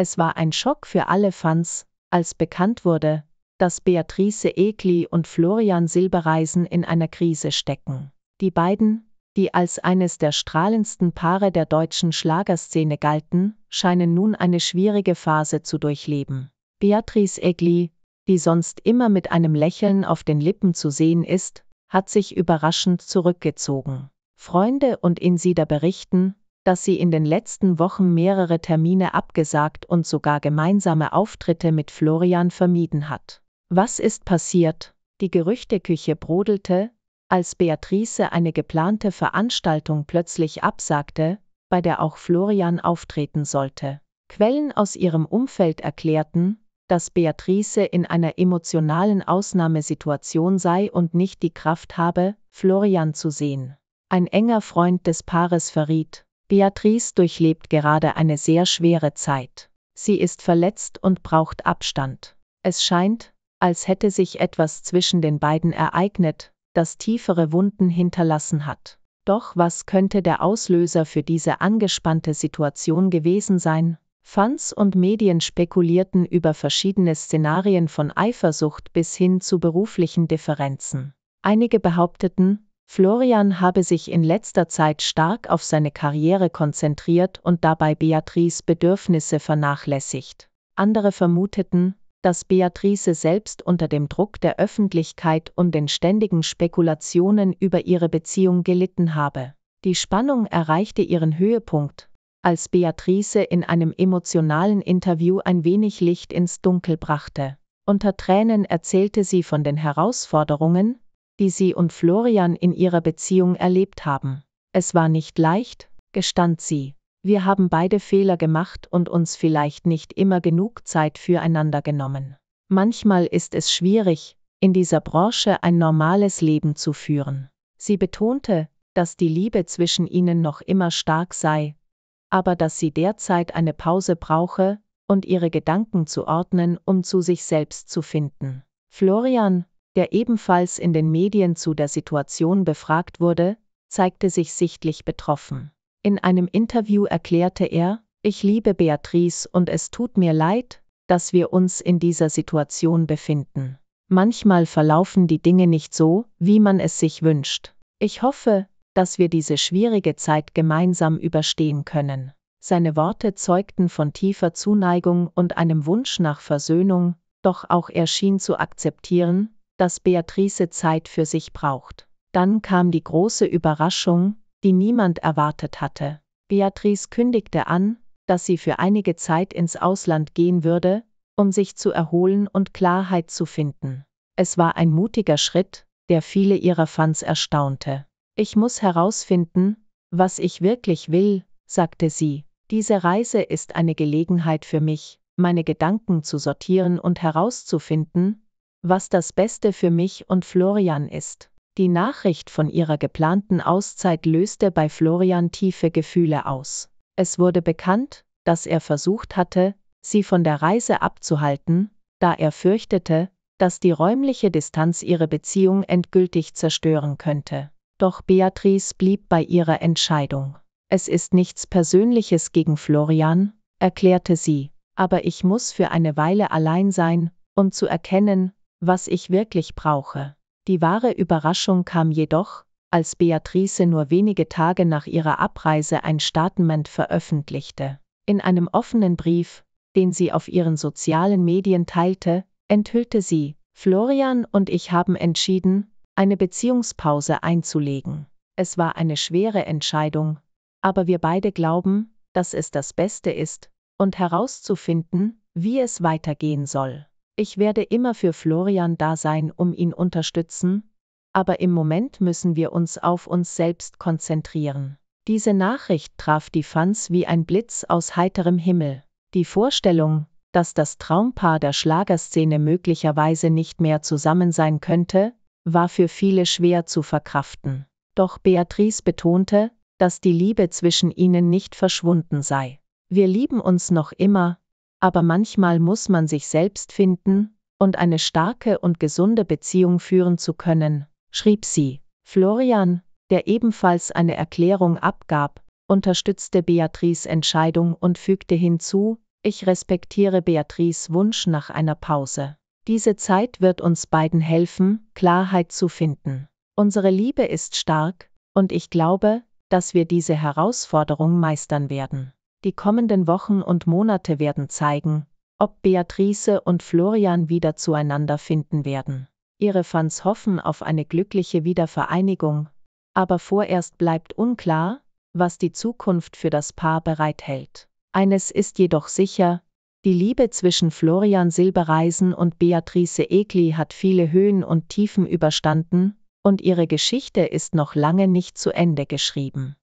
Es war ein Schock für alle Fans, als bekannt wurde, dass Beatrice Egli und Florian Silbereisen in einer Krise stecken. Die beiden, die als eines der strahlendsten Paare der deutschen Schlagerszene galten, scheinen nun eine schwierige Phase zu durchleben. Beatrice Egli, die sonst immer mit einem Lächeln auf den Lippen zu sehen ist, hat sich überraschend zurückgezogen. Freunde und Insider berichten, dass sie in den letzten Wochen mehrere Termine abgesagt und sogar gemeinsame Auftritte mit Florian vermieden hat. Was ist passiert? Die Gerüchteküche brodelte, als Beatrice eine geplante Veranstaltung plötzlich absagte, bei der auch Florian auftreten sollte. Quellen aus ihrem Umfeld erklärten, dass Beatrice in einer emotionalen Ausnahmesituation sei und nicht die Kraft habe, Florian zu sehen. Ein enger Freund des Paares verriet, Beatrice durchlebt gerade eine sehr schwere Zeit. Sie ist verletzt und braucht Abstand. Es scheint, als hätte sich etwas zwischen den beiden ereignet, das tiefere Wunden hinterlassen hat. Doch was könnte der Auslöser für diese angespannte Situation gewesen sein? Fans und Medien spekulierten über verschiedene Szenarien von Eifersucht bis hin zu beruflichen Differenzen. Einige behaupteten, Florian habe sich in letzter Zeit stark auf seine Karriere konzentriert und dabei Beatrice Bedürfnisse vernachlässigt. Andere vermuteten, dass Beatrice selbst unter dem Druck der Öffentlichkeit und den ständigen Spekulationen über ihre Beziehung gelitten habe. Die Spannung erreichte ihren Höhepunkt, als Beatrice in einem emotionalen Interview ein wenig Licht ins Dunkel brachte. Unter Tränen erzählte sie von den Herausforderungen, die sie und Florian in ihrer Beziehung erlebt haben. Es war nicht leicht, gestand sie. Wir haben beide Fehler gemacht und uns vielleicht nicht immer genug Zeit füreinander genommen. Manchmal ist es schwierig, in dieser Branche ein normales Leben zu führen. Sie betonte, dass die Liebe zwischen ihnen noch immer stark sei, aber dass sie derzeit eine Pause brauche, und ihre Gedanken zu ordnen, um zu sich selbst zu finden. Florian, der ebenfalls in den Medien zu der Situation befragt wurde, zeigte sich sichtlich betroffen. In einem Interview erklärte er, ich liebe Beatrice und es tut mir leid, dass wir uns in dieser Situation befinden. Manchmal verlaufen die Dinge nicht so, wie man es sich wünscht. Ich hoffe, dass wir diese schwierige Zeit gemeinsam überstehen können. Seine Worte zeugten von tiefer Zuneigung und einem Wunsch nach Versöhnung, doch auch er schien zu akzeptieren, dass Beatrice Zeit für sich braucht. Dann kam die große Überraschung, die niemand erwartet hatte. Beatrice kündigte an, dass sie für einige Zeit ins Ausland gehen würde, um sich zu erholen und Klarheit zu finden. Es war ein mutiger Schritt, der viele ihrer Fans erstaunte. Ich muss herausfinden, was ich wirklich will, sagte sie. Diese Reise ist eine Gelegenheit für mich, meine Gedanken zu sortieren und herauszufinden, was das Beste für mich und Florian ist. Die Nachricht von ihrer geplanten Auszeit löste bei Florian tiefe Gefühle aus. Es wurde bekannt, dass er versucht hatte, sie von der Reise abzuhalten, da er fürchtete, dass die räumliche Distanz ihre Beziehung endgültig zerstören könnte. Doch Beatrice blieb bei ihrer Entscheidung. Es ist nichts Persönliches gegen Florian, erklärte sie, aber ich muss für eine Weile allein sein, um zu erkennen, was ich wirklich brauche. Die wahre Überraschung kam jedoch, als Beatrice nur wenige Tage nach ihrer Abreise ein Statement veröffentlichte. In einem offenen Brief, den sie auf ihren sozialen Medien teilte, enthüllte sie, Florian und ich haben entschieden, eine Beziehungspause einzulegen. Es war eine schwere Entscheidung, aber wir beide glauben, dass es das Beste ist, und herauszufinden, wie es weitergehen soll. Ich werde immer für Florian da sein, um ihn unterstützen, aber im Moment müssen wir uns auf uns selbst konzentrieren. Diese Nachricht traf die Fans wie ein Blitz aus heiterem Himmel. Die Vorstellung, dass das Traumpaar der Schlagerszene möglicherweise nicht mehr zusammen sein könnte, war für viele schwer zu verkraften. Doch Beatrice betonte, dass die Liebe zwischen ihnen nicht verschwunden sei. Wir lieben uns noch immer, aber manchmal muss man sich selbst finden, und eine starke und gesunde Beziehung führen zu können, schrieb sie. Florian, der ebenfalls eine Erklärung abgab, unterstützte Beatrice Entscheidung und fügte hinzu, ich respektiere Beatrice Wunsch nach einer Pause. Diese Zeit wird uns beiden helfen, Klarheit zu finden. Unsere Liebe ist stark, und ich glaube, dass wir diese Herausforderung meistern werden. Die kommenden Wochen und Monate werden zeigen, ob Beatrice und Florian wieder zueinander finden werden. Ihre Fans hoffen auf eine glückliche Wiedervereinigung, aber vorerst bleibt unklar, was die Zukunft für das Paar bereithält. Eines ist jedoch sicher, die Liebe zwischen Florian Silbereisen und Beatrice Egli hat viele Höhen und Tiefen überstanden, und ihre Geschichte ist noch lange nicht zu Ende geschrieben.